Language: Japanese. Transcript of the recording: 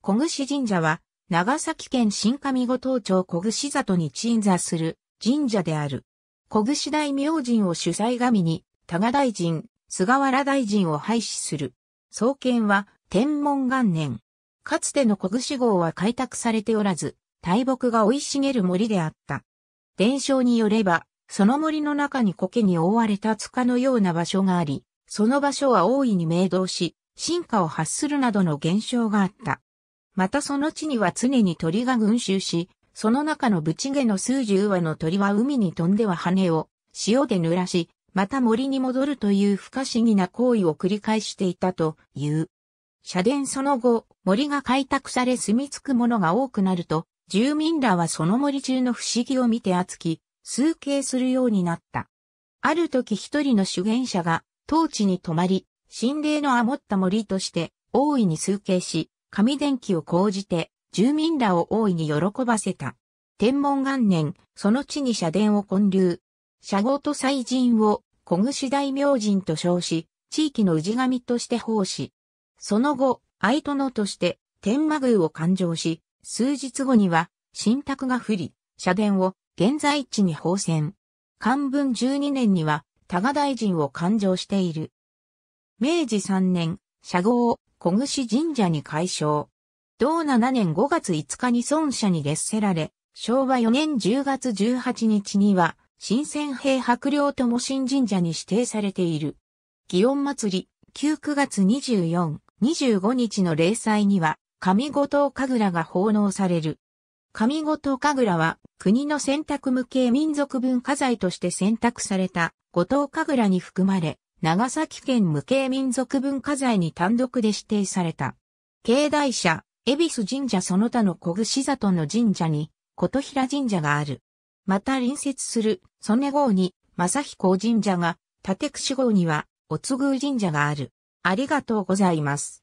小串神社は、長崎県新上五島町小串里に鎮座する神社である。小串大明神を主催神に、多賀大臣、菅原大臣を廃止する。創建は、天文元年。かつての小串号は開拓されておらず、大木が生い茂る森であった。伝承によれば、その森の中に苔に覆われた塚のような場所があり、その場所は大いに明動し、進化を発するなどの現象があった。またその地には常に鳥が群衆し、その中のブチゲの数十羽の鳥は海に飛んでは羽を塩で濡らし、また森に戻るという不可思議な行為を繰り返していたという。社殿その後、森が開拓され住み着くものが多くなると、住民らはその森中の不思議を見て熱き、崇敬するようになった。ある時一人の主言者が、当地に泊まり、神霊のあもった森として、大いに崇敬し、神電気を講じて、住民らを大いに喜ばせた。天文元年、その地に社殿を建立。社号と祭神を小串大明神と称し、地域の氏神として奉仕。その後、愛殿として天魔宮を勘定し、数日後には、新宅が降り、社殿を現在地に奉仙。漢文12年には、多賀大臣を勘定している。明治3年、社号小串神社に改称。同7年5月5日に孫社に列せられ、昭和4年10月18日には、新鮮兵白領とも新神社に指定されている。祇園祭、旧9月24、25日の例祭には、神五島神楽が奉納される。神五島神楽は、国の選択無形民族文化財として選択された五島神楽に含まれ、長崎県無形民族文化財に単独で指定された。境内社、恵比寿神社その他の小串里の神社に、琴平神社がある。また隣接する、曽根郷に、正彦神社が、立串郷には、おつぐう神社がある。ありがとうございます。